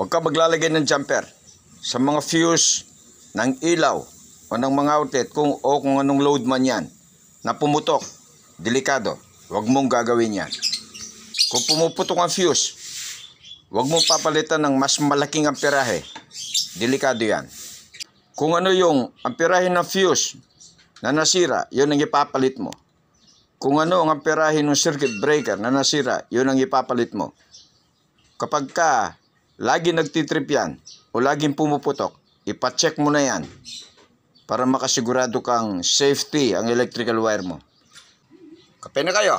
Huwag ka maglalagay ng jumper sa mga fuse ng ilaw o ng mga outlet kung o kung anong load man yan na pumutok. Delikado. Huwag mong gagawin yan. Kung pumuputok ang fuse, huwag mong papalitan ng mas malaking amperahe. Delikado yan. Kung ano yung amperahe ng fuse na nasira, yun ang ipapalit mo. Kung ano ang amperahe ng circuit breaker na nasira, yun ang ipapalit mo. Kapag ka Lagi nagtitrip yan o laging pumuputok, ipacheck mo na yan para makasigurado kang safety ang electrical wire mo. Kape na kayo!